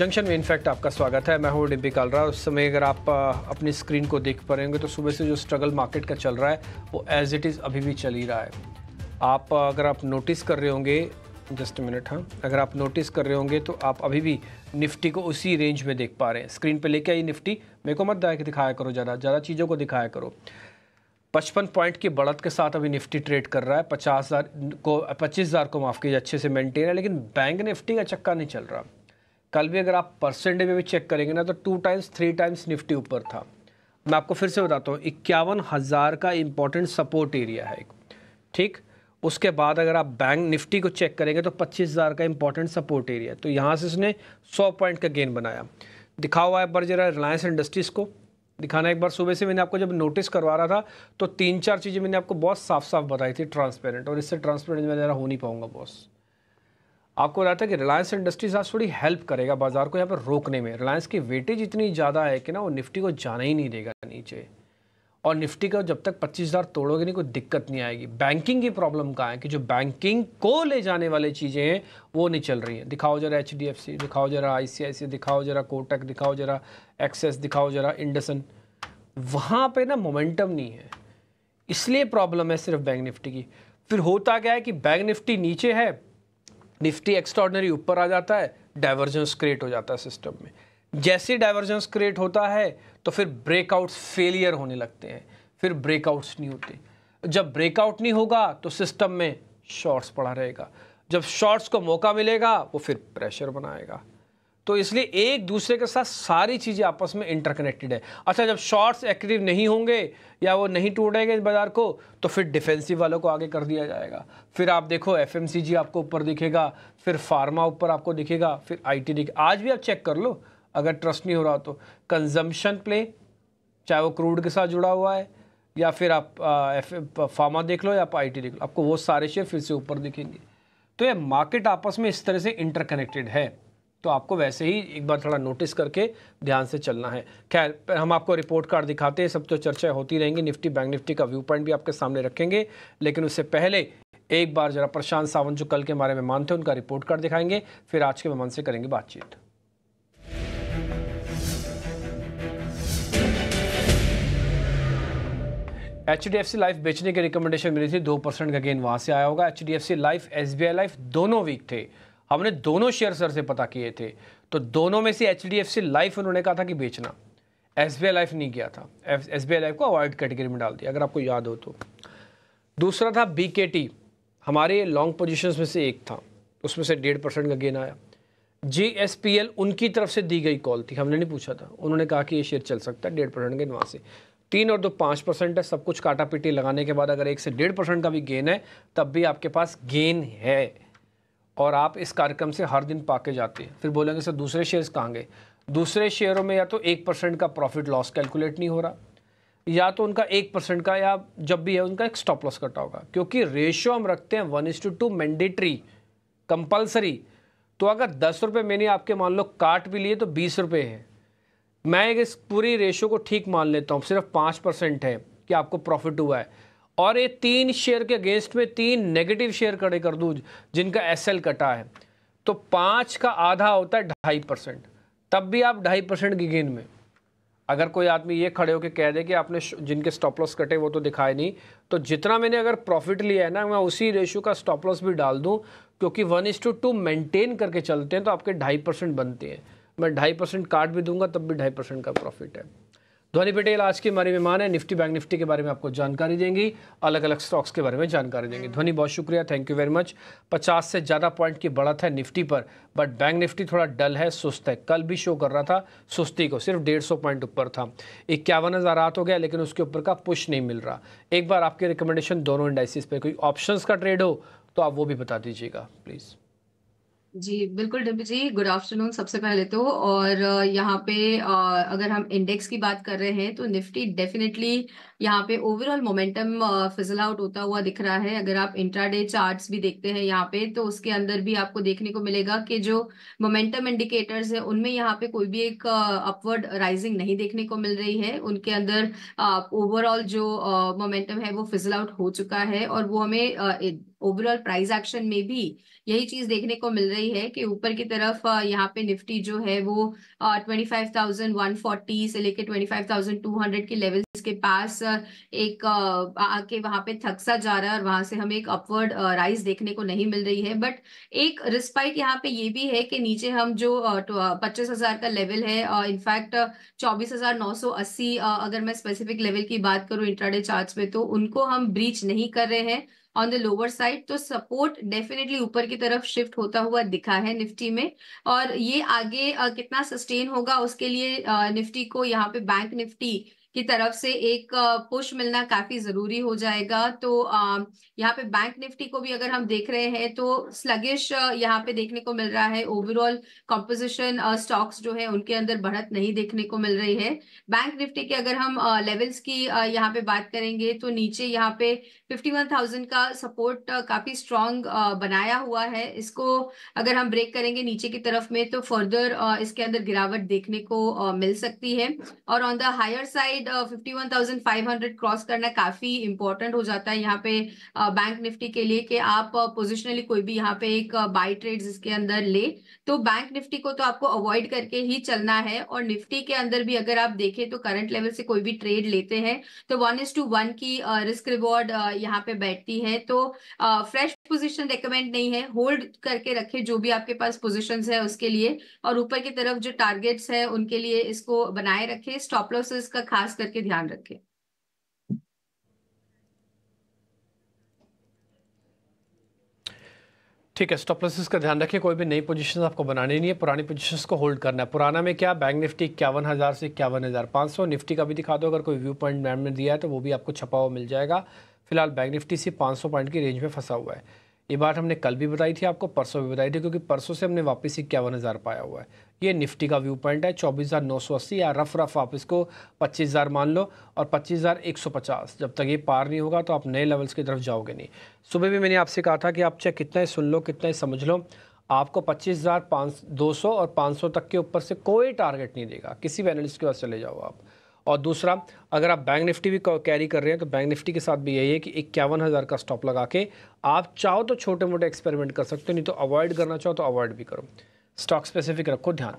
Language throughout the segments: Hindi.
जंक्शन में इनफैक्ट आपका स्वागत है मैं हूँ डिब्बी कालरा उस समय अगर आप अपनी स्क्रीन को देख पा रहे होंगे तो सुबह से जो स्ट्रगल मार्केट का चल रहा है वो एज इट इज़ अभी भी चल ही रहा है आप अगर आप नोटिस कर रहे होंगे जस्ट मिनट हाँ अगर आप नोटिस कर रहे होंगे तो आप अभी भी निफ्टी को उसी रेंज में देख पा रहे हैं स्क्रीन पर लेके आई निफ्टी मेरे को मत दाया दिखाया करो ज़्यादा ज़्यादा चीज़ों को दिखाया करो पचपन पॉइंट की बढ़त के साथ अभी निफ्टी ट्रेड कर रहा है पचास हज़ार को पच्चीस हज़ार को माफ़ कीजिए अच्छे से मेंटेन है लेकिन बैंक निफ्टी का चक्का नहीं चल रहा कल भी अगर आप परसेंट में भी चेक करेंगे ना तो two times three times Nifty ऊपर था मैं आपको फिर से बताता हूँ इक्यावन हज़ार का इम्पोर्टेंट सपोर्ट एरिया है ठीक उसके बाद अगर आप बैंक निफ्टी को चेक करेंगे तो पच्चीस हज़ार का इंपॉर्टेंट सपोर्ट एरिया है तो यहाँ से इसने सौ पॉइंट का गेन बनाया दिखा हुआ है एक बार जरा रिलायंस इंडस्ट्रीज़ को दिखाना एक बार सुबह से मैंने आपको जब नोटिस करवा रहा था तो तीन चार चीज़ें मैंने आपको बहुत साफ साफ बताई थी ट्रांसपेरेंट और इससे ट्रांसपेरेंट मैं ज़रा हो नहीं पाऊँगा बॉस आपको बताया है कि रिलायंस इंडस्ट्रीज आज थोड़ी हेल्प करेगा बाजार को यहाँ पर रोकने में रिलायंस की वेटेज इतनी ज़्यादा है कि ना वो निफ्टी को जाना ही नहीं देगा नीचे और निफ्टी का जब तक पच्चीस हज़ार तोड़ोगे नहीं कोई दिक्कत नहीं आएगी बैंकिंग की प्रॉब्लम कहाँ है कि जो बैंकिंग को ले जाने वाली चीज़ें हैं वो नहीं चल रही हैं दिखाओ जरा एच दिखाओ जरा आई दिखाओ जरा कोटक दिखाओ जरा एक्सेस दिखाओ जरा इंडसन वहाँ पर ना मोमेंटम नहीं है इसलिए प्रॉब्लम है सिर्फ बैंक निफ्टी की फिर होता क्या है कि बैंक निफ्टी नीचे है निफ्टी एक्स्ट्रॉर्डनरी ऊपर आ जाता है डाइवर्जेंस क्रिएट हो जाता है सिस्टम में जैसे डाइवर्जेंस क्रिएट होता है तो फिर ब्रेकआउट्स फेलियर होने लगते हैं फिर ब्रेकआउट्स नहीं होते जब ब्रेकआउट नहीं होगा तो सिस्टम में शॉर्ट्स पड़ा रहेगा जब शॉर्ट्स को मौका मिलेगा वो फिर प्रेशर बनाएगा तो इसलिए एक दूसरे के साथ सारी चीज़ें आपस में इंटरकनेक्टेड है अच्छा जब शॉर्ट्स एक्टिव नहीं होंगे या वो नहीं टूटेंगे इस बाज़ार को तो फिर डिफेंसिव वालों को आगे कर दिया जाएगा फिर आप देखो एफ आपको ऊपर दिखेगा फिर फार्मा ऊपर आपको दिखेगा फिर आई टी आज भी आप चेक कर लो अगर ट्रस्ट नहीं हो रहा तो कंजम्पशन प्ले चाहे वो क्रूड के साथ जुड़ा हुआ है या फिर आप एफ फार्मा देख लो या आप आई देख लो आपको वो सारे शेयर फिर से ऊपर दिखेंगे तो ये मार्केट आपस में इस तरह से इंटरकनेक्टेड है तो आपको वैसे ही एक बार थोड़ा नोटिस करके ध्यान से चलना है खैर हम आपको रिपोर्ट कार्ड दिखाते हैं सब तो चर्चा होती रहेंगी निफ्टी बैंक निफ्टी का व्यू पॉइंट भी आपके सामने रखेंगे लेकिन उससे पहले एक बार जरा प्रशांत सावंत जो कल के हमारे मेहमान थे उनका रिपोर्ट कार्ड दिखाएंगे फिर आज के मेहमान से करेंगे बातचीत H D F C Life बेचने की रिकमेंडेशन मिली थी दो परसेंट का गेन वहां से आया होगा H D F C Life S B I Life दोनों वीक थे हमने दोनों शेयर सर से पता किए थे तो दोनों में से H D F C Life उन्होंने कहा था कि बेचना एस बी आई लाइफ नहीं किया था एस बी आई लाइफ को अवॉइड कैटेगरी में डाल दिया अगर आपको याद हो तो दूसरा था बी के टी हमारे लॉन्ग पोजिशन में से एक था उसमें से डेढ़ परसेंट का गेन आया जी एस पी एल उनकी तरफ से दी गई कॉल थी हमने नहीं पूछा था उन्होंने कहा कि ये शेयर चल सकता है डेढ़ परसेंट गेन वहाँ से तीन और दो पाँच परसेंट है सब कुछ काटा पिटी लगाने के बाद अगर एक से डेढ़ परसेंट का भी गेन है तब भी आपके पास गेन है और आप इस कार्यक्रम से हर दिन पाके जाते हैं फिर बोलेंगे सर दूसरे शेयर्स कहाँ गए दूसरे शेयरों में या तो एक परसेंट का प्रॉफिट लॉस कैलकुलेट नहीं हो रहा या तो उनका एक परसेंट का या जब भी है उनका एक स्टॉप लॉस कटा होगा क्योंकि रेशियो हम रखते हैं one is to two mandatory compulsory तो अगर दस रुपये मैंने आपके मान लो काट भी लिए तो बीस रुपये है मैं इस पूरी रेशियो को ठीक मान लेता हूँ सिर्फ पाँच परसेंट है कि आपको प्रॉफिट हुआ है और ये तीन शेयर के अगेंस्ट में तीन नेगेटिव शेयर खड़े कर दूँ जिनका एस कटा है तो पाँच का आधा होता है ढाई परसेंट तब भी आप ढाई परसेंट की गेंद में अगर कोई आदमी ये खड़े होकर कह दे कि आपने जिनके स्टॉप लॉस कटे वो तो दिखाए नहीं तो जितना मैंने अगर प्रॉफिट लिया है ना मैं उसी रेशियो का स्टॉप लॉस भी डाल दूं क्योंकि one is to two maintain करके चलते हैं तो आपके ढाई परसेंट बनते हैं मैं ढाई परसेंट काट भी दूंगा तब भी ढाई परसेंट का प्रॉफिट है ध्वनि पटेल आज के हमारे मेहमान है निफ्टी बैंक निफ्टी के बारे में आपको जानकारी देंगी अलग अलग स्टॉक्स के बारे में जानकारी देंगे ध्वनि बहुत शुक्रिया थैंक यू वेरी मच 50 से ज़्यादा पॉइंट की बढ़त है निफ्टी पर बट बैंक निफ्टी थोड़ा डल है सुस्त है कल भी शो कर रहा था सुस्ती को सिर्फ डेढ़ सौ पॉइंट ऊपर था इक्यावन हज़ार रात हो गया लेकिन उसके ऊपर का पुश नहीं मिल रहा एक बार आपके रिकमेंडेशन दोनों इंडाइसिस पर कोई ऑप्शंस का ट्रेड हो तो आप वो भी बता दीजिएगा प्लीज़ जी बिल्कुल डिम्पी जी गुड आफ्टरनून सबसे पहले तो और यहाँ पे अगर हम इंडेक्स की बात कर रहे हैं तो निफ्टी डेफिनेटली यहाँ पे ओवरऑल मोमेंटम फिजल आउट होता हुआ दिख रहा है अगर आप इंट्राडे चार्ट्स भी देखते हैं यहाँ पे तो उसके अंदर भी आपको देखने को मिलेगा कि जो मोमेंटम इंडिकेटर्स है उनमें यहाँ पे कोई भी एक अपवर्ड uh, राइजिंग नहीं देखने को मिल रही है उनके अंदर ओवरऑल uh, जो मोमेंटम uh, है वो फिजल आउट हो चुका है और वो हमें ओवरऑल प्राइस एक्शन में भी यही चीज देखने को मिल रही है कि ऊपर की तरफ यहाँ पे निफ्टी जो है वो twenty five thousand one forty से लेके twenty five thousand two hundred के लेवल्स के पास एक आके वहां पे थक सा जा रहा है और वहां से हमें एक अपवर्ड राइज देखने को नहीं मिल रही है बट एक रिस्पाइट यहाँ पे ये भी है कि नीचे हम जो तो, पच्चीस हजार का लेवल है इनफैक्ट चौबीस हजार नौ सौ अस्सी अगर मैं स्पेसिफिक लेवल की बात करूँ इंट्राडे चार्ज में तो उनको हम ब्रीच नहीं कर रहे हैं ऑन द लोअर साइड तो सपोर्ट डेफिनेटली ऊपर की तरफ शिफ्ट होता हुआ दिखा है निफ्टी में और ये आगे कितना सस्टेन होगा उसके लिए निफ्टी को यहाँ पे बैंक निफ्टी की तरफ से एक पुश मिलना काफी जरूरी हो जाएगा तो यहाँ पे बैंक निफ्टी को भी अगर हम देख रहे हैं तो स्लगिश यहाँ पे देखने को मिल रहा है ओवरऑल कॉम्पोजिशन स्टॉक्स जो है उनके अंदर बढ़त नहीं देखने को मिल रही है बैंक निफ्टी के अगर हम लेवल्स की यहाँ पे बात करेंगे तो नीचे यहाँ पे फिफ्टी का सपोर्ट काफी स्ट्रांग बनाया हुआ है इसको अगर हम ब्रेक करेंगे नीचे की तरफ में तो फर्दर इसके अंदर गिरावट देखने को मिल सकती है और on the higher side side fifty one thousand five hundred cross करना काफ़ी इंपॉर्टेंट हो जाता है यहाँ पे बैंक uh, निफ्टी के लिए कि आप पोजिशनली uh, कोई भी यहाँ पे एक बाय uh, ट्रेड इसके अंदर ले तो बैंक निफ्टी को तो आपको अवॉइड करके ही चलना है और निफ्टी के अंदर भी अगर आप देखें तो करंट लेवल से कोई भी ट्रेड लेते हैं तो वन इज टू वन की रिस्क रिवॉर्ड यहाँ पे बैठती है तो फ्रेश पोजिशन रिकमेंड नहीं है होल्ड करके रखे जो भी आपके पास पोजिशन है उसके लिए और ऊपर की तरफ जो टारगेट्स है उनके लिए इसको बनाए रखे स्टॉप लॉसेस का खास करके ध्यान रखें ठीक है स्टॉप लॉसेस का ध्यान रखें कोई भी नई पोजीशंस आपको बनानी नहीं है पुरानी पोजीशंस को होल्ड करना है पुराना में क्या बैंक निफ्टी इक्यावन हज़ार से इक्यावन हज़ार पाँच सौ निफ्टी का भी दिखा दो अगर कोई व्यू पॉइंट मैम ने दिया है तो वो भी आपको छपा हुआ मिल जाएगा फिलहाल बैंक निफ्टी से पाँच सौ पॉइंट की रेंज में फंसा हुआ है ये बात हमने कल भी बताई थी आपको परसों भी बताई थी क्योंकि परसों से हमने वापस इक्यावन हज़ार पाया हुआ है ये निफ्टी का व्यू पॉइंट है चौबीस हज़ार नौ सौ अस्सी या रफ रफ आप इसको पच्चीस हज़ार मान लो और पच्चीस हज़ार एक सौ पचास जब तक ये पार नहीं होगा तो आप नए लेवल्स की तरफ जाओगे नहीं सुबह भी मैंने आपसे कहा था कि आप चाहे कितना ही सुन लो कितना ही समझ लो आपको पच्चीस हज़ार पाँच दो सौ और पाँच सौ तक के ऊपर से कोई टारगेट नहीं देगा किसी भी एनालिस्ट के पास चले जाओ आप और दूसरा अगर आप बैंक निफ्टी भी कैरी कर रहे हैं तो बैंक निफ्टी के साथ भी यही है कि इक्यावन हज़ार का स्टॉप लगा के आप चाहो तो छोटे मोटे एक्सपेरिमेंट कर सकते हो नहीं तो अवॉइड करना चाहो तो अवॉइड भी करो स्टॉक स्पेसिफिक रखो ध्यान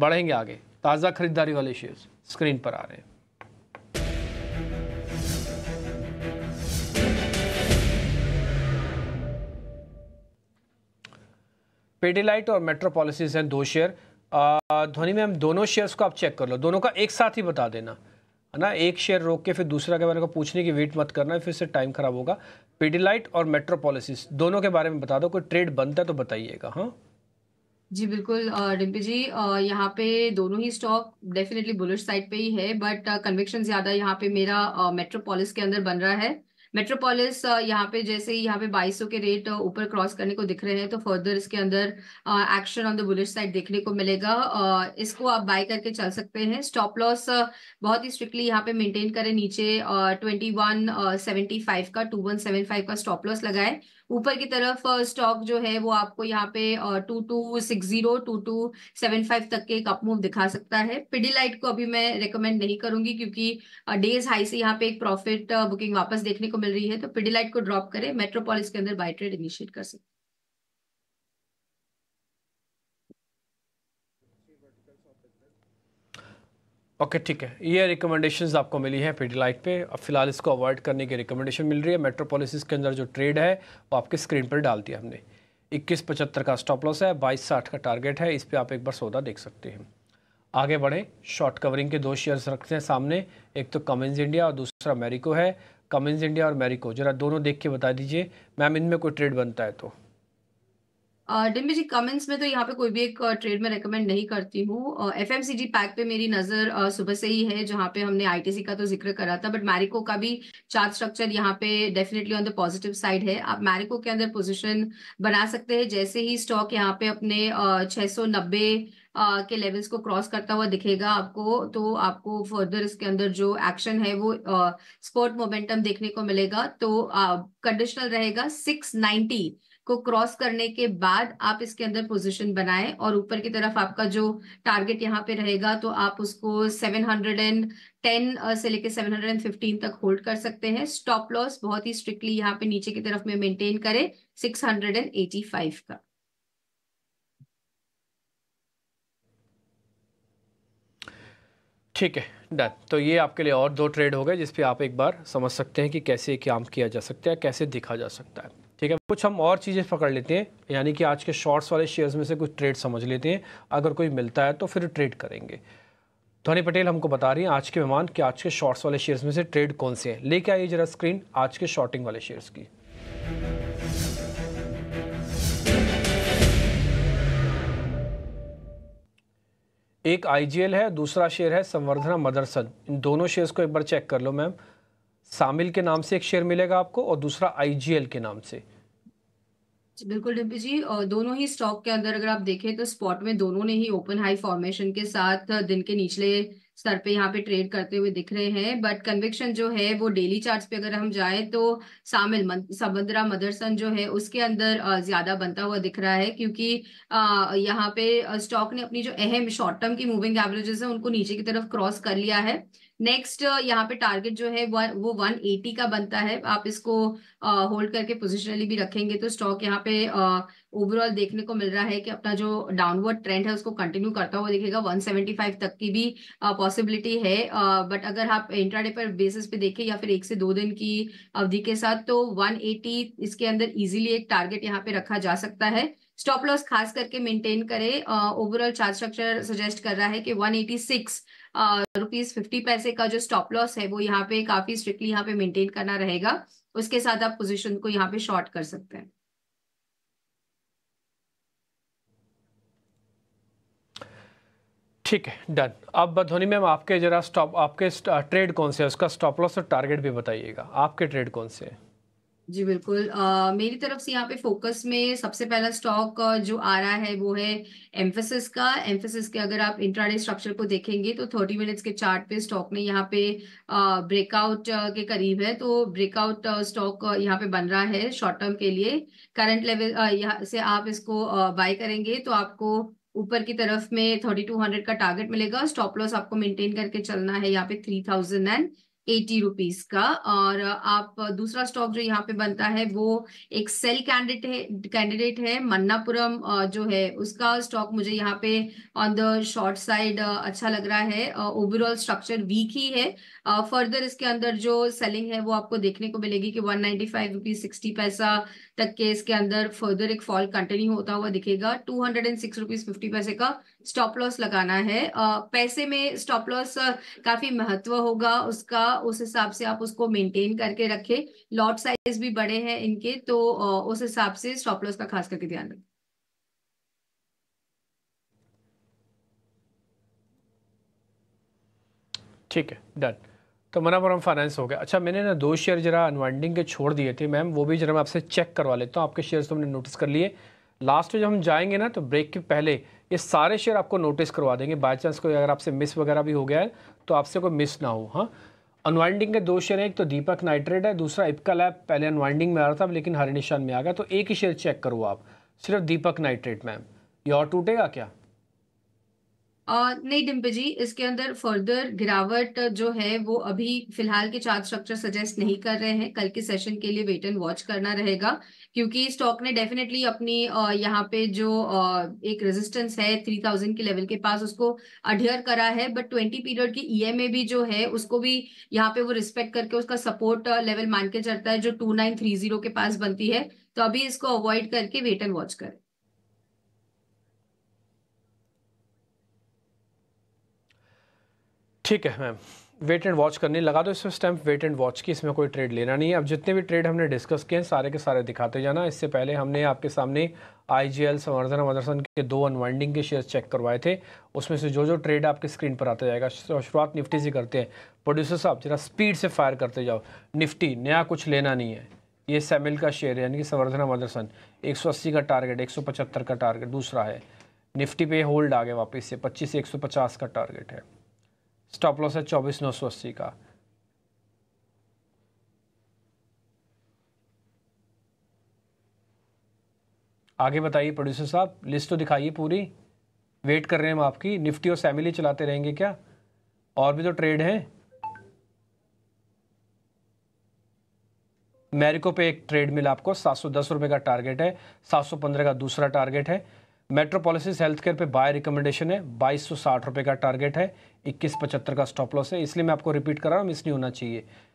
बढ़ेंगे आगे ताज़ा खरीदारी वाले शेयर्स स्क्रीन पर आ रहे हैं पेडीलाइट और मेट्रो पॉलिसीज हैं दो शेयर ध्वनि में हम दोनों शेयर्स को आप चेक कर लो दोनों का एक साथ ही बता देना है ना एक शेयर रोक के फिर दूसरा के बारे में पूछने की वेट मत करना फिर से टाइम खराब होगा पेडिलाइट और मेट्रोपोलिसिस दोनों के बारे में बता दो कोई ट्रेड बनता है तो बताइएगा हाँ जी बिल्कुल डिम्पी जी यहाँ पे दोनों ही स्टॉक डेफिनेटली बुलिश साइड पे ही है बट कन्विक्शन ज़्यादा यहाँ पे मेरा मेट्रोपोलिस के अंदर बन रहा है मेट्रोपोलिस uh, यहाँ पे जैसे ही यहाँ पे 2200 के रेट uh, ऊपर क्रॉस करने को दिख रहे हैं तो फर्दर इसके अंदर action on the bullish side देखने को मिलेगा uh, इसको आप बाय करके चल सकते हैं स्टॉप लॉस uh, बहुत ही स्ट्रिक्टली यहाँ पे मेंटेन करें नीचे ट्वेंटी वन सेवेंटी फाइव का टू वन सेवन फाइव का स्टॉप लॉस लगाए ऊपर की तरफ स्टॉक जो है वो आपको यहाँ पे two two six zero two two seven five तक के एक अपमूव मूव दिखा सकता है लाइट को अभी मैं रिकमेंड नहीं करूंगी क्योंकि डेज हाई से यहाँ पे एक प्रॉफिट बुकिंग वापस देखने को मिल रही है तो लाइट को ड्रॉप करें मेट्रोपोलिस के अंदर बाई ट्रेड इनिशिएट कर सकते ओके ठीक है ये रिकमेंडेशन आपको मिली है पीडीलाइट पे अब फिलहाल इसको अवॉइड करने की रिकमेंडेशन मिल रही है मेट्रो पॉलिसीज़ के अंदर जो ट्रेड है वो आपके स्क्रीन पर डाल दिया हमने इक्कीस पचहत्तर का स्टॉप लॉस है बाईस साठ का टारगेट है इस पर आप एक बार सौदा देख सकते हैं आगे बढ़ें शॉर्ट कवरिंग के दो शेयर्स रखते हैं सामने एक तो कमिंस इंडिया और दूसरा मेरिको है कमिंस इंडिया और मेरिको ज़रा दोनों देख के बता दीजिए मैम इनमें कोई ट्रेड बनता है तो डिम्बी जी कमेंट्स में तो यहाँ पे कोई भी एक ट्रेड में रेकमेंड नहीं करती हूँ एफ एम पैक पे मेरी नजर सुबह से ही है जहाँ पे हमने आईटीसी का तो जिक्र करा था बट मैरिको का भी चार्ट स्ट्रक्चर यहाँ पे definitely on the positive side है आप मैरिको के अंदर पोजिशन बना सकते हैं जैसे ही स्टॉक यहाँ पे अपने छह सौ नब्बे के लेवल्स को क्रॉस करता हुआ दिखेगा आपको तो आपको फर्दर इसके अंदर जो एक्शन है वो स्पोर्ट मोमेंटम देखने को मिलेगा तो कंडीशनल रहेगा सिक्स नाइन्टी को क्रॉस करने के बाद आप इसके अंदर पोजीशन बनाएं और ऊपर की तरफ आपका जो टारगेट यहाँ पे रहेगा तो आप उसको 710 से लेके 715 तक होल्ड कर सकते हैं स्टॉप लॉस बहुत ही स्ट्रिक्टली यहाँ पे नीचे की तरफ में मेंटेन करें 685 का ठीक है डन तो ये आपके लिए और दो ट्रेड हो गए जिसपे आप एक बार समझ सकते हैं कि कैसे काम किया जा सकता है कैसे दिखा जा सकता है ठीक है कुछ हम और चीज़ें पकड़ लेते हैं यानी कि आज के शॉर्ट्स वाले शेयर्स में से कुछ ट्रेड समझ लेते हैं अगर कोई मिलता है तो फिर ट्रेड करेंगे ध्वनि पटेल हमको बता रही हैं आज के मेहमान कि आज के शॉर्ट्स वाले शेयर्स में से ट्रेड कौन से हैं लेके आइए जरा स्क्रीन आज के शॉर्टिंग वाले शेयर्स की एक आईजीएल है दूसरा शेयर है संवर्धना मदरसन इन दोनों शेयर्स को एक बार चेक कर लो मैम सामिल के नाम से एक शेयर मिलेगा आपको और दूसरा आईजीएल के नाम से बिल्कुल डिब्बी जी और दोनों ही स्टॉक के अंदर अगर आप देखें तो स्पॉट में दोनों ने ही ओपन हाई फॉर्मेशन के साथ दिन के निचले स्तर पे यहाँ पे ट्रेड करते हुए दिख रहे हैं बट कन्विक्शन जो है वो डेली चार्ट पे अगर हम जाए तो सामिल सबंदरा मदरसन जो है उसके अंदर ज्यादा बनता हुआ दिख रहा है क्योंकि यहाँ पे स्टॉक ने अपनी जो अहम शॉर्ट टर्म की मूविंग एवरेजेस है उनको नीचे की तरफ क्रॉस कर लिया है नेक्स्ट uh, यहाँ पे टारगेट जो है वो 180 का बनता है आप इसको होल्ड uh, करके पोजिशनली भी रखेंगे तो स्टॉक यहाँ पे ओवरऑल uh, देखने को मिल रहा है कि अपना जो डाउनवर्ड ट्रेंड है उसको कंटिन्यू करता हुआ देखेगा 175 तक की भी पॉसिबिलिटी है बट अगर आप इंट्राडे पर बेसिस पे देखें या फिर एक से दो दिन की अवधि के साथ तो वन इसके अंदर इजिली एक टारगेट यहाँ पे रखा जा सकता है स्टॉप लॉस खास करके मेंटेन करें ओवरऑल चार्ज स्ट्रक्चर सजेस्ट कर रहा है कि 186 रुपीज फिफ्टी पैसे का जो स्टॉप लॉस है वो यहाँ पे काफी स्ट्रिक्टली यहाँ पे मेंटेन करना रहेगा उसके साथ आप पोजीशन को यहाँ पे शॉर्ट कर सकते हैं ठीक है डन अब धोनी मैम आपके जरा स्टॉप आपके ट्रेड कौन से है उसका स्टॉप लॉस और टारगेट भी बताइएगा आपके ट्रेड कौन से है जी बिल्कुल अ, मेरी तरफ से यहाँ पे फोकस में सबसे पहला स्टॉक जो आ रहा है वो है एम्फेसिस का एम्फेसिस के अगर आप इंट्राडे स्ट्रक्चर को देखेंगे तो थर्टी मिनट्स के चार्ट पे स्टॉक ने यहाँ पे ब्रेकआउट के करीब है तो ब्रेकआउट स्टॉक यहाँ पे बन रहा है शॉर्ट टर्म के लिए करंट लेवल यहाँ से आप इसको बाय करेंगे तो आपको ऊपर की तरफ में थर्टी टू हंड्रेड का टारगेट मिलेगा स्टॉप लॉस आपको मेनटेन करके चलना है यहाँ पे three thousand and eighty rupees का और आप दूसरा स्टॉक जो यहाँ पे बनता है वो एक सेल कैंडिडेट है कैंडिडेट है मन्नापुरम जो है उसका स्टॉक मुझे यहाँ पे ऑन द शॉर्ट साइड अच्छा लग रहा है ओवरऑल स्ट्रक्चर वीक ही है फर्दर इसके अंदर जो सेलिंग है वो आपको देखने को मिलेगी कि one ninety five rupees sixty paisa तक के इसके अंदर फर्दर एक फॉल कंटिन्यू होता हुआ दिखेगा two hundred and six rupees fifty paise का स्टॉप लॉस लगाना है पैसे में स्टॉप लॉस काफी महत्व होगा उसका उस हिसाब से आप उसको मेंटेन करके रखें लॉट साइज भी बड़े हैं इनके तो उस हिसाब से स्टॉप लॉस का खास करके ध्यान रखें ठीक है डन तो मनापुरम फाइनेंस हो गया अच्छा मैंने ना दो शेयर जरा अनवाइंडिंग के छोड़ दिए थे मैम वो भी जरा मैं आपसे चेक करवा लेता हूँ आपके शेयर्स तो हमने नोटिस कर लिए लास्ट में जब हम जाएंगे ना तो ब्रेक के पहले ये सारे शेयर आपको नोटिस करवा देंगे बाई चांस कोई अगर आपसे मिस वगैरह भी हो गया है तो आपसे कोई मिस ना हो हाँ अनवाइंडिंग के दो शेयर हैं एक तो दीपक नाइट्रेट है दूसरा इपका लैब पहले अनवाइंडिंग में आ रहा था लेकिन हर निशान में आ गया तो एक ही शेयर चेक करो आप सिर्फ दीपक नाइट्रेट मैम ये और टूटेगा क्या नहीं डिम्प जी इसके अंदर फर्दर गिरावट जो है वो अभी फिलहाल के चार्ट स्ट्रक्चर सजेस्ट नहीं कर रहे हैं कल के सेशन के लिए वेट एंड वॉच करना रहेगा क्योंकि स्टॉक ने डेफिनेटली अपनी यहाँ पे जो एक रेजिस्टेंस है थ्री थाउजेंड के लेवल के पास उसको अडेयर करा है बट ट्वेंटी पीरियड की ईएमए भी जो है उसको भी यहाँ पे वो रिस्पेक्ट करके उसका सपोर्ट लेवल मान के चलता है जो टू नाइन थ्री जीरो के पास बनती है तो अभी इसको अवॉइड करके वेट एंड वॉच करें ठीक है मैम वेट एंड वॉच करने लगा दो इस टाइम वेट एंड वॉच की इसमें कोई ट्रेड लेना नहीं है अब जितने भी ट्रेड हमने डिस्कस किए हैं सारे के सारे दिखाते जाना इससे पहले हमने आपके सामने आई जी एल संवर्धन मदरसन के दो अनवाइंडिंग के शेयर चेक करवाए थे उसमें से जो जो ट्रेड आपके स्क्रीन पर आता जाएगा शुरुआत निफ्टी से करते हैं प्रोड्यूसर साहब जरा स्पीड से फायर करते जाओ निफ्टी नया कुछ लेना नहीं है ये सेमिल का शेयर है यानी कि संवर्धना मदरसन एक का टारगेट एक का टारगेट दूसरा है निफ्टी पे होल्ड आ गया वापस से पच्चीस से एक का टारगेट है स्टॉप लॉस है चौबीस नौ सौ अस्सी का आगे बताइए प्रोड्यूसर साहब लिस्ट तो दिखाइए पूरी वेट कर रहे हैं हम आपकी निफ्टी और सैमिली चलाते रहेंगे क्या और भी तो ट्रेड हैं मेरिको पे एक ट्रेड मिला आपको सात सौ दस रुपये का टारगेट है सात सौ पंद्रह का दूसरा टारगेट है मेट्रोपोलिस हेल्थ केयर पे बाय रिकमेंडेशन है बाईस सौ साठ रुपये का टारगेट है इक्कीस पचहत्तर का स्टॉप लॉस है इसलिए मैं आपको रिपीट कर रहा हूँ मिस नहीं होना चाहिए